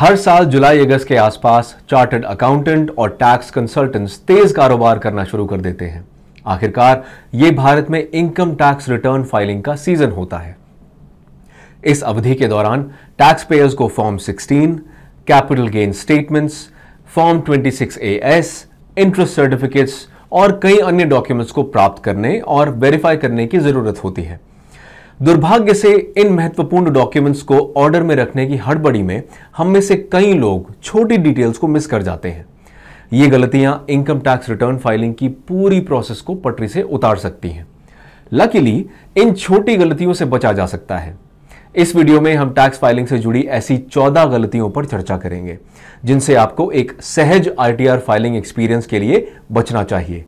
हर साल जुलाई अगस्त के आसपास चार्टर्ड अकाउंटेंट और टैक्स कंसल्टेंट्स तेज कारोबार करना शुरू कर देते हैं आखिरकार ये भारत में इनकम टैक्स रिटर्न फाइलिंग का सीजन होता है इस अवधि के दौरान टैक्स पेयर्स को form 16, capital gain statements form 26 AS, interest certificates और कई अन्य डॉक्यूमेंट्स को प्राप्त करने और वेरीफाई करने की ज़रूरत होती है दुर्भाग्य से इन महत्वपूर्ण डॉक्यूमेंट्स को ऑर्डर में रखने की हड़बड़ी में हम में से कई लोग छोटी डिटेल्स को मिस कर जाते हैं ये गलतियां इनकम टैक्स रिटर्न फाइलिंग की पूरी प्रोसेस को पटरी से उतार सकती हैं लकीली इन छोटी गलतियों से बचा जा सकता है इस वीडियो में हम टैक्स फाइलिंग से जुड़ी ऐसी चौदह गलतियों पर चर्चा करेंगे जिनसे आपको एक सहज आरटीआर फाइलिंग एक्सपीरियंस के लिए बचना चाहिए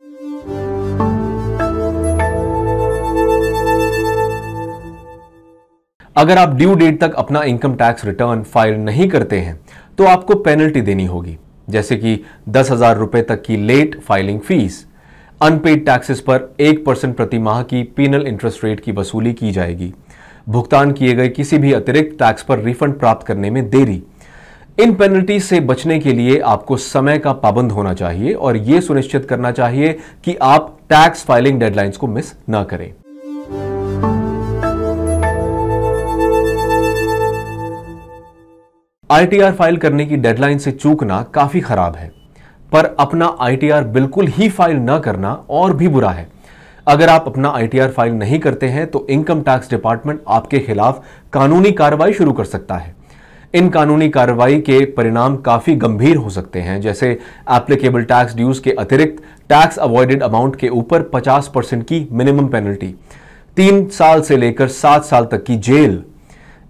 अगर आप ड्यू डेट तक अपना इनकम टैक्स रिटर्न फाइल नहीं करते हैं तो आपको पेनल्टी देनी होगी जैसे कि दस हजार रुपए तक की late filing fees unpaid taxes पर एक परसेंट प्रति माह की पीनल इंटरेस्ट रेट की वसूली की जाएगी भुगतान किए गए किसी भी अतिरिक्त टैक्स पर रिफंड प्राप्त करने में देरी इन पेनल्टी से बचने के लिए आपको समय का पाबंद होना चाहिए और यह सुनिश्चित करना चाहिए कि आप टैक्स फाइलिंग डेडलाइंस को मिस ना करें आईटीआर फाइल करने की डेडलाइन से चूकना काफी खराब है पर अपना आईटीआर बिल्कुल ही फाइल न करना और भी बुरा है अगर आप अपना आईटीआर फाइल नहीं करते हैं तो इनकम टैक्स डिपार्टमेंट आपके खिलाफ कानूनी कार्रवाई शुरू कर सकता है इन कानूनी कार्रवाई के परिणाम काफ़ी गंभीर हो सकते हैं जैसे एप्लीकेबल टैक्स ड्यूज के अतिरिक्त टैक्स अवॉइडेड अमाउंट के ऊपर 50 परसेंट की मिनिमम पेनल्टी तीन साल से लेकर सात साल तक की जेल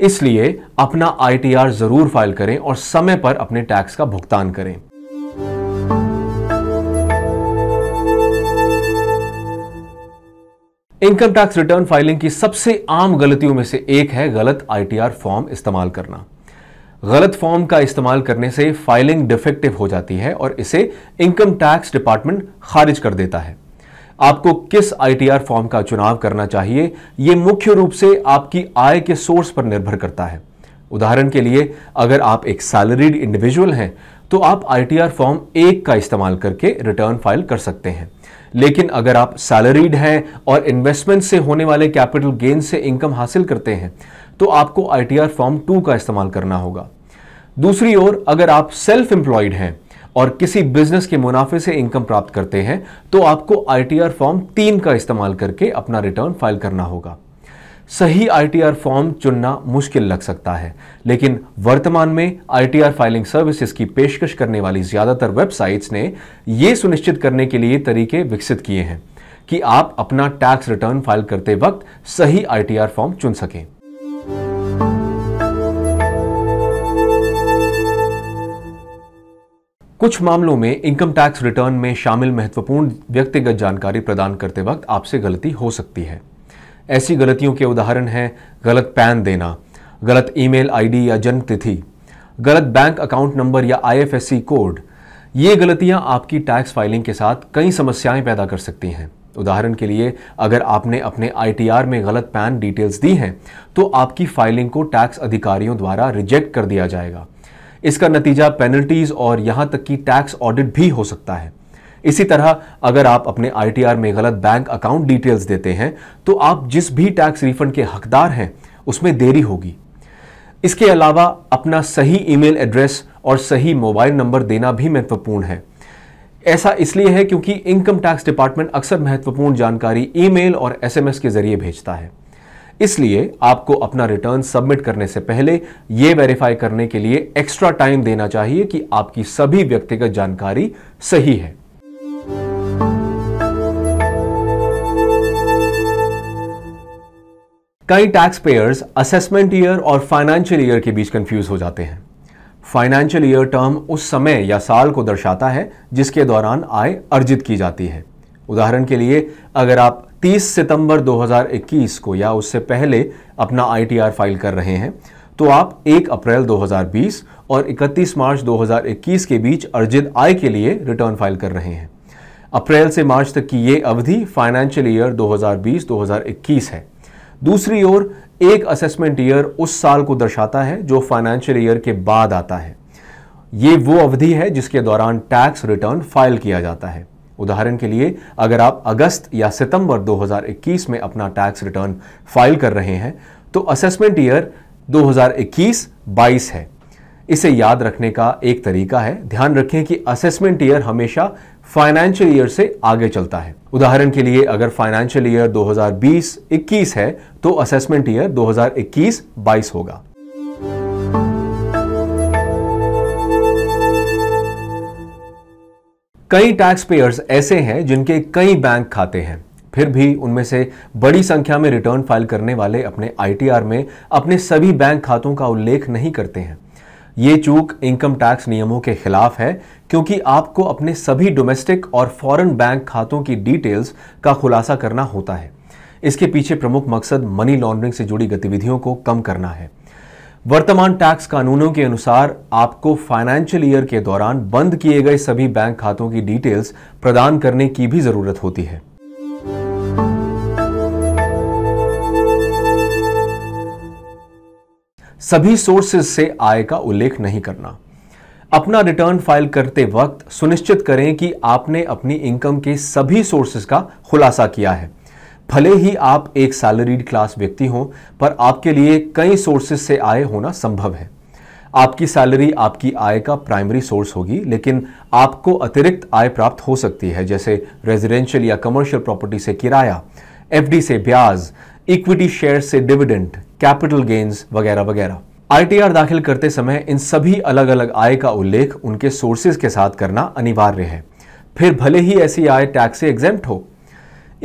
इसलिए अपना आईटीआर जरूर फाइल करें और समय पर अपने टैक्स का भुगतान करें इनकम टैक्स रिटर्न फाइलिंग की सबसे आम गलतियों में से एक है गलत आईटीआर फॉर्म इस्तेमाल करना गलत फॉर्म का इस्तेमाल करने से फाइलिंग डिफेक्टिव हो जाती है और इसे इनकम टैक्स डिपार्टमेंट खारिज कर देता है आपको किस आईटीआर फॉर्म का चुनाव करना चाहिए यह मुख्य रूप से आपकी आय के सोर्स पर निर्भर करता है उदाहरण के लिए अगर आप एक सैलरीड इंडिविजुअल हैं तो आप आईटीआर फॉर्म एक का इस्तेमाल करके रिटर्न फाइल कर सकते हैं लेकिन अगर आप सैलरीड हैं और इन्वेस्टमेंट से होने वाले कैपिटल गेन से इनकम हासिल करते हैं तो आपको आईटीआर फॉर्म टू का इस्तेमाल करना होगा दूसरी ओर अगर आप सेल्फ एम्प्लॉयड हैं और किसी बिजनेस के मुनाफे से इनकम प्राप्त करते हैं तो आपको आईटीआर फॉर्म तीन का इस्तेमाल करके अपना रिटर्न फाइल करना होगा सही आईटीआर फॉर्म चुनना मुश्किल लग सकता है लेकिन वर्तमान में आईटीआर फाइलिंग सर्विसेज की पेशकश करने वाली ज़्यादातर वेबसाइट्स ने यह सुनिश्चित करने के लिए तरीके विकसित किए हैं कि आप अपना टैक्स रिटर्न फाइल करते वक्त सही आईटीआर फॉर्म चुन सकें कुछ मामलों में इनकम टैक्स रिटर्न में शामिल महत्वपूर्ण व्यक्तिगत जानकारी प्रदान करते वक्त आपसे गलती हो सकती है ऐसी गलतियों के उदाहरण हैं गलत पैन देना गलत ईमेल आईडी या जन्म तिथि गलत बैंक अकाउंट नंबर या आईएफएससी कोड ये गलतियां आपकी टैक्स फाइलिंग के साथ कई समस्याएं पैदा कर सकती हैं उदाहरण के लिए अगर आपने अपने आई में गलत पैन डिटेल्स दी हैं तो आपकी फाइलिंग को टैक्स अधिकारियों द्वारा रिजेक्ट कर दिया जाएगा इसका नतीजा पेनल्टीज और यहां तक कि टैक्स ऑडिट भी हो सकता है इसी तरह अगर आप अपने आई में गलत बैंक अकाउंट डिटेल्स देते हैं तो आप जिस भी टैक्स रिफंड के हकदार हैं उसमें देरी होगी इसके अलावा अपना सही ईमेल एड्रेस और सही मोबाइल नंबर देना भी महत्वपूर्ण है ऐसा इसलिए है क्योंकि इनकम टैक्स डिपार्टमेंट अक्सर महत्वपूर्ण जानकारी ईमेल और एसएमएस के जरिए भेजता है इसलिए आपको अपना रिटर्न सबमिट करने से पहले यह वेरीफाई करने के लिए एक्स्ट्रा टाइम देना चाहिए कि आपकी सभी व्यक्तिगत जानकारी सही है कई टैक्स पेयर्स असेसमेंट ईयर और फाइनेंशियल ईयर के बीच कंफ्यूज हो जाते हैं फाइनेंशियल ईयर टर्म उस समय या साल को दर्शाता है जिसके दौरान आय अर्जित की जाती है उदाहरण के लिए अगर आप 30 सितंबर 2021 को या उससे पहले अपना आईटीआर फाइल कर रहे हैं तो आप 1 अप्रैल 2020 और 31 मार्च 2021 के बीच अर्जित आय के लिए रिटर्न फाइल कर रहे हैं अप्रैल से मार्च तक की ये अवधि फाइनेंशियल ईयर 2020-2021 है दूसरी ओर एक असेसमेंट ईयर उस साल को दर्शाता है जो फाइनेंशियल ईयर के बाद आता है ये वो अवधि है जिसके दौरान टैक्स रिटर्न फाइल किया जाता है उदाहरण के लिए अगर आप अगस्त या सितंबर 2021 में अपना टैक्स रिटर्न फाइल कर रहे हैं तो असेसमेंट ईयर 2021-22 है इसे याद रखने का एक तरीका है ध्यान रखें कि असेसमेंट ईयर हमेशा फाइनेंशियल ईयर से आगे चलता है उदाहरण के लिए अगर फाइनेंशियल ईयर 2020-21 है तो असेसमेंट ईयर 2021-22 होगा कई टैक्स पेयर्स ऐसे हैं जिनके कई बैंक खाते हैं फिर भी उनमें से बड़ी संख्या में रिटर्न फाइल करने वाले अपने आई में अपने सभी बैंक खातों का उल्लेख नहीं करते हैं ये चूक इनकम टैक्स नियमों के खिलाफ है क्योंकि आपको अपने सभी डोमेस्टिक और फॉरेन बैंक खातों की डिटेल्स का खुलासा करना होता है इसके पीछे प्रमुख मकसद मनी लॉन्ड्रिंग से जुड़ी गतिविधियों को कम करना है वर्तमान टैक्स कानूनों के अनुसार आपको फाइनेंशियल ईयर के दौरान बंद किए गए सभी बैंक खातों की डिटेल्स प्रदान करने की भी जरूरत होती है सभी सोर्सेज से आय का उल्लेख नहीं करना अपना रिटर्न फाइल करते वक्त सुनिश्चित करें कि आपने अपनी इनकम के सभी सोर्सेज का खुलासा किया है भले ही आप एक सैलरीड क्लास व्यक्ति हो पर आपके लिए कई सोर्सेस से आय होना संभव है आपकी सैलरी आपकी आय का प्राइमरी सोर्स होगी लेकिन आपको अतिरिक्त आय प्राप्त हो सकती है जैसे रेजिडेंशियल या कमर्शियल प्रॉपर्टी से किराया एफ से ब्याज इक्विटी शेयर से डिविडेंड कैपिटल गेन्स वगैरह वगैरह आर दाखिल करते समय इन सभी अलग अलग आय का उल्लेख उनके सोर्सेज के साथ करना अनिवार्य है फिर भले ही ऐसी आय टैक्स से एग्जेम्प्ट हो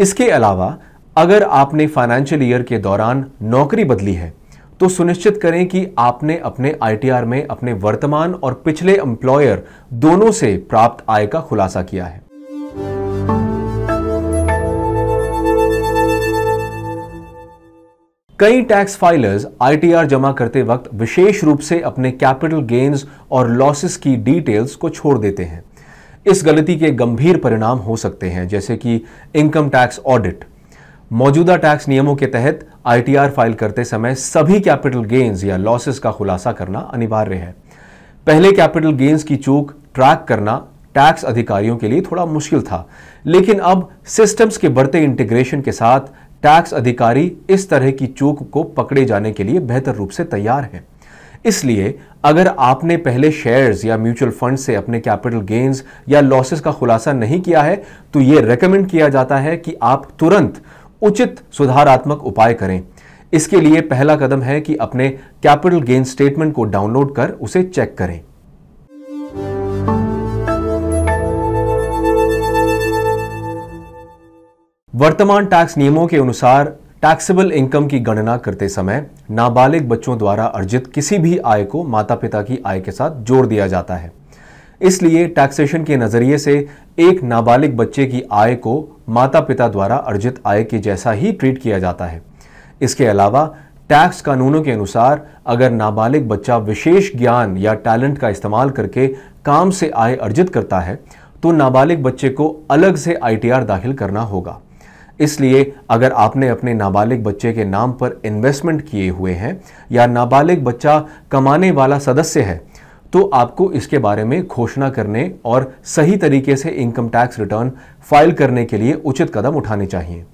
इसके अलावा अगर आपने फाइनेंशियल ईयर के दौरान नौकरी बदली है तो सुनिश्चित करें कि आपने अपने आईटीआर में अपने वर्तमान और पिछले एम्प्लॉयर दोनों से प्राप्त आय का खुलासा किया है कई टैक्स फाइलर्स आईटीआर जमा करते वक्त विशेष रूप से अपने कैपिटल गेन्स और लॉसेस की डिटेल्स को छोड़ देते हैं इस गलती के गंभीर परिणाम हो सकते हैं जैसे कि इनकम टैक्स ऑडिट मौजूदा टैक्स नियमों के तहत आईटीआर फाइल करते समय सभी कैपिटल गेन्स या लॉसेस का खुलासा करना अनिवार्य है पहले कैपिटल गेन्स की चूक ट्रैक करना टैक्स अधिकारियों के लिए थोड़ा मुश्किल था लेकिन अब सिस्टम्स के बढ़ते इंटीग्रेशन के साथ टैक्स अधिकारी इस तरह की चूक को पकड़े जाने के लिए बेहतर रूप से तैयार हैं इसलिए अगर आपने पहले शेयर्स या म्यूचुअल फंड से अपने कैपिटल गेन्स या लॉसेस का खुलासा नहीं किया है तो यह रेकमेंड किया जाता है कि आप तुरंत उचित सुधारात्मक उपाय करें इसके लिए पहला कदम है कि अपने कैपिटल गेन स्टेटमेंट को डाउनलोड कर उसे चेक करें वर्तमान टैक्स नियमों के अनुसार टैक्सेबल इनकम की गणना करते समय नाबालिग बच्चों द्वारा अर्जित किसी भी आय को माता पिता की आय के साथ जोड़ दिया जाता है इसलिए टैक्सेशन के नज़रिए से एक नाबालिग बच्चे की आय को माता पिता द्वारा अर्जित आय के जैसा ही ट्रीट किया जाता है इसके अलावा टैक्स कानूनों के अनुसार अगर नाबालिग बच्चा विशेष ज्ञान या टैलेंट का इस्तेमाल करके काम से आय अर्जित करता है तो नाबालिग बच्चे को अलग से आईटीआर दाखिल करना होगा इसलिए अगर आपने अपने नाबालिग बच्चे के नाम पर इन्वेस्टमेंट किए हुए हैं या नाबालिग बच्चा कमाने वाला सदस्य है तो आपको इसके बारे में घोषणा करने और सही तरीके से इनकम टैक्स रिटर्न फाइल करने के लिए उचित कदम उठाने चाहिए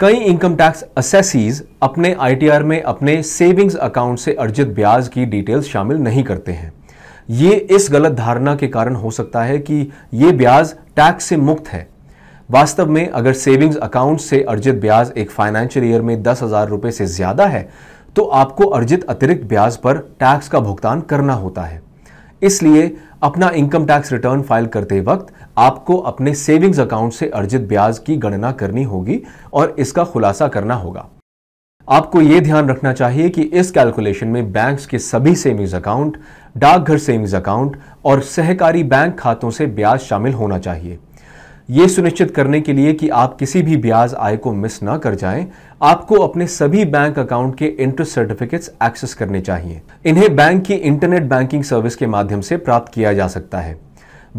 कई इनकम टैक्स असेसीज अपने आईटीआर में अपने सेविंग्स अकाउंट से अर्जित ब्याज की डिटेल्स शामिल नहीं करते हैं ये इस गलत धारणा के कारण हो सकता है कि ये ब्याज टैक्स से मुक्त है वास्तव में अगर सेविंग्स अकाउंट से अर्जित ब्याज एक फाइनेंशियल ईयर में दस हजार रुपए से ज़्यादा है तो आपको अर्जित अतिरिक्त ब्याज पर टैक्स का भुगतान करना होता है इसलिए अपना इनकम टैक्स रिटर्न फाइल करते वक्त आपको अपने सेविंग्स अकाउंट से अर्जित ब्याज की गणना करनी होगी और इसका खुलासा करना होगा आपको यह ध्यान रखना चाहिए कि इस कैलकुलेशन में बैंक्स के सभी सेविंग्स अकाउंट डाकघर सेविंग्स अकाउंट और सहकारी बैंक खातों से ब्याज शामिल होना चाहिए ये सुनिश्चित करने के लिए कि आप किसी भी ब्याज आय को मिस ना कर जाएं, आपको अपने सभी बैंक अकाउंट के इंटरेस्ट सर्टिफिकेट्स एक्सेस करने चाहिए इन्हें बैंक की इंटरनेट बैंकिंग सर्विस के माध्यम से प्राप्त किया जा सकता है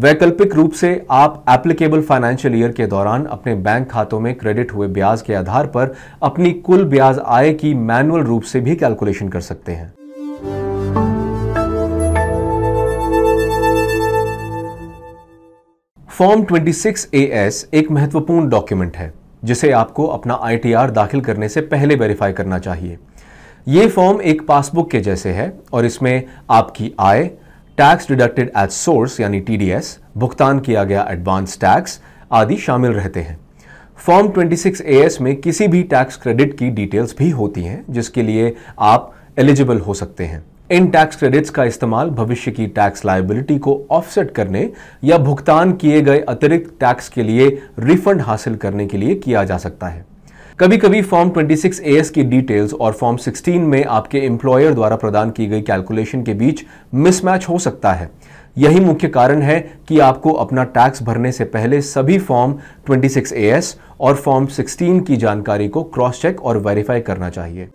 वैकल्पिक रूप से आप एप्लीकेबल फाइनेंशियल ईयर के दौरान अपने बैंक खातों में क्रेडिट हुए ब्याज के आधार पर अपनी कुल ब्याज आय की मैनुअल रूप से भी कैलकुलेशन कर सकते हैं फॉर्म 26 एएस एक महत्वपूर्ण डॉक्यूमेंट है जिसे आपको अपना आईटीआर दाखिल करने से पहले वेरीफाई करना चाहिए ये फॉर्म एक पासबुक के जैसे है और इसमें आपकी आय टैक्स डिडक्टेड एट सोर्स यानी टीडीएस भुगतान किया गया एडवांस टैक्स आदि शामिल रहते हैं फॉर्म 26 एएस में किसी भी टैक्स क्रेडिट की डिटेल्स भी होती हैं जिसके लिए आप एलिजिबल हो सकते हैं इन टैक्स क्रेडिट्स का इस्तेमाल भविष्य की टैक्स लाइबिलिटी को ऑफसेट करने या भुगतान किए गए अतिरिक्त टैक्स के लिए रिफंड हासिल करने के लिए किया जा सकता है कभी कभी फॉर्म 26 एएस की डिटेल्स और फॉर्म 16 में आपके एम्प्लॉयर द्वारा प्रदान की गई कैलकुलेशन के बीच मिसमैच हो सकता है यही मुख्य कारण है कि आपको अपना टैक्स भरने से पहले सभी फॉर्म 26 एएस और फॉर्म 16 की जानकारी को क्रॉस चेक और वेरीफाई करना चाहिए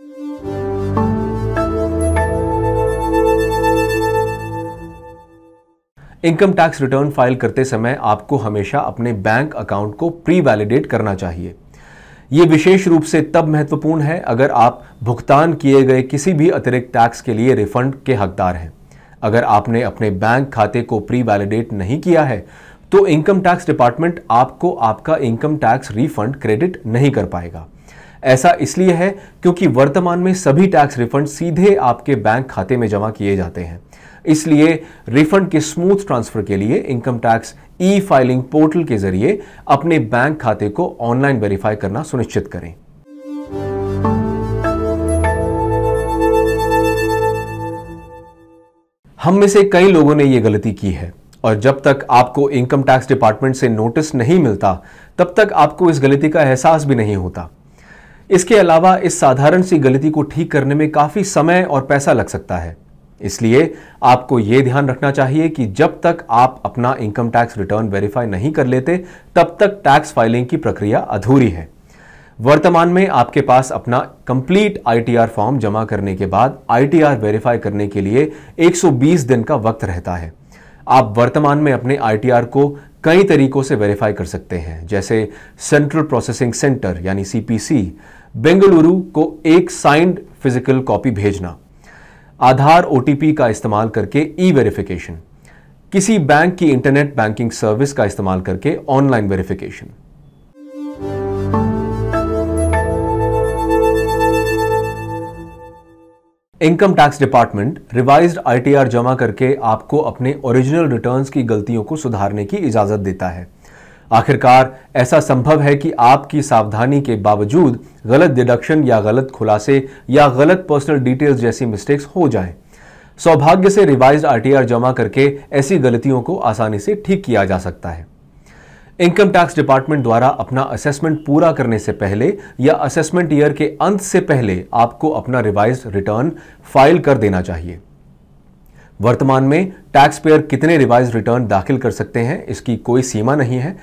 इनकम टैक्स रिटर्न फाइल करते समय आपको हमेशा अपने बैंक अकाउंट को प्री वैलिडेट करना चाहिए ये विशेष रूप से तब महत्वपूर्ण है अगर आप भुगतान किए गए किसी भी अतिरिक्त टैक्स के लिए रिफंड के हकदार हैं अगर आपने अपने बैंक खाते को प्री वैलिडेट नहीं किया है तो इनकम टैक्स डिपार्टमेंट आपको आपका इनकम टैक्स रिफंड क्रेडिट नहीं कर पाएगा ऐसा इसलिए है क्योंकि वर्तमान में सभी टैक्स रिफंड सीधे आपके बैंक खाते में जमा किए जाते हैं इसलिए रिफंड के स्मूथ ट्रांसफर के लिए income tax e filing portal के जरिए अपने बैंक खाते को ऑनलाइन वेरीफाई करना सुनिश्चित करें हम में से कई लोगों ने यह गलती की है और जब तक आपको इनकम टैक्स डिपार्टमेंट से नोटिस नहीं मिलता तब तक आपको इस गलती का एहसास भी नहीं होता इसके अलावा इस साधारण सी गलती को ठीक करने में काफ़ी समय और पैसा लग सकता है इसलिए आपको यह ध्यान रखना चाहिए कि जब तक आप अपना इनकम टैक्स रिटर्न वेरीफाई नहीं कर लेते तब तक टैक्स फाइलिंग की प्रक्रिया अधूरी है वर्तमान में आपके पास अपना कंप्लीट आईटीआर फॉर्म जमा करने के बाद आईटीआर वेरीफाई करने के लिए 120 दिन का वक्त रहता है आप वर्तमान में अपने आईटीआर को कई तरीकों से वेरीफाई कर सकते हैं जैसे सेंट्रल प्रोसेसिंग सेंटर यानी सीपीसी बेंगलुरु को एक साइंड फिजिकल कॉपी भेजना आधार ओटीपी का इस्तेमाल करके ई वेरिफिकेशन किसी बैंक की इंटरनेट बैंकिंग सर्विस का इस्तेमाल करके online verification income tax department revised ITR जमा करके आपको अपने ओरिजिनल रिटर्न्स की गलतियों को सुधारने की इजाजत देता है आखिरकार ऐसा संभव है कि आपकी सावधानी के बावजूद गलत डिडक्शन या गलत खुलासे या गलत पर्सनल डिटेल्स जैसी मिस्टेक्स हो जाएं। सौभाग्य से रिवाइज आरटीआर जमा करके ऐसी गलतियों को आसानी से ठीक किया जा सकता है इनकम टैक्स डिपार्टमेंट द्वारा अपना असेसमेंट पूरा करने से पहले या असेसमेंट ईयर के अंत से पहले आपको अपना रिवाइज रिटर्न फाइल कर देना चाहिए वर्तमान में टैक्स पेयर कितने रिवाइज रिटर्न दाखिल कर सकते हैं इसकी कोई सीमा नहीं है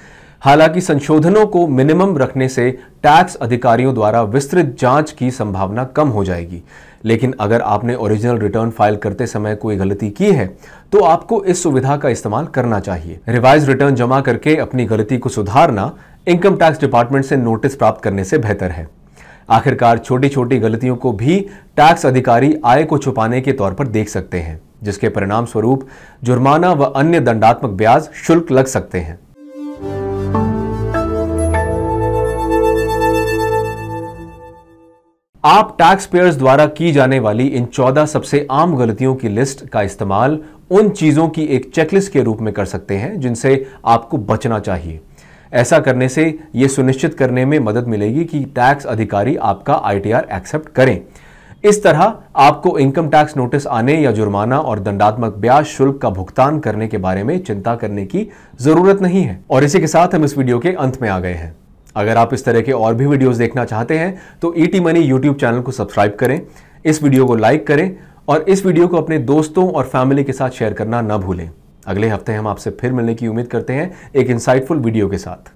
हालांकि संशोधनों को मिनिमम रखने से टैक्स अधिकारियों द्वारा विस्तृत जांच की संभावना कम हो जाएगी लेकिन अगर आपने ओरिजिनल रिटर्न फाइल करते समय कोई गलती की है तो आपको इस सुविधा का इस्तेमाल करना चाहिए रिवाइज रिटर्न जमा करके अपनी गलती को सुधारना इनकम टैक्स डिपार्टमेंट से नोटिस प्राप्त करने से बेहतर है आखिरकार छोटी छोटी गलतियों को भी टैक्स अधिकारी आय को छुपाने के तौर पर देख सकते हैं जिसके परिणाम स्वरूप जुर्माना व अन्य दंडात्मक ब्याज शुल्क लग सकते हैं आप टैक्स पेयर्स द्वारा की जाने वाली इन 14 सबसे आम गलतियों की लिस्ट का इस्तेमाल उन चीज़ों की एक चेकलिस्ट के रूप में कर सकते हैं जिनसे आपको बचना चाहिए ऐसा करने से यह सुनिश्चित करने में मदद मिलेगी कि टैक्स अधिकारी आपका आईटीआर एक्सेप्ट करें इस तरह आपको इनकम टैक्स नोटिस आने या जुर्माना और दंडात्मक ब्याज शुल्क का भुगतान करने के बारे में चिंता करने की जरूरत नहीं है और इसी के साथ हम इस वीडियो के अंत में आ गए हैं अगर आप इस तरह के और भी वीडियोस देखना चाहते हैं तो E T money YouTube channel को सब्सक्राइब करें इस वीडियो को लाइक करें और इस वीडियो को अपने दोस्तों और फैमिली के साथ शेयर करना ना भूलें अगले हफ्ते हम आपसे फिर मिलने की उम्मीद करते हैं एक इंसाइटफुल वीडियो के साथ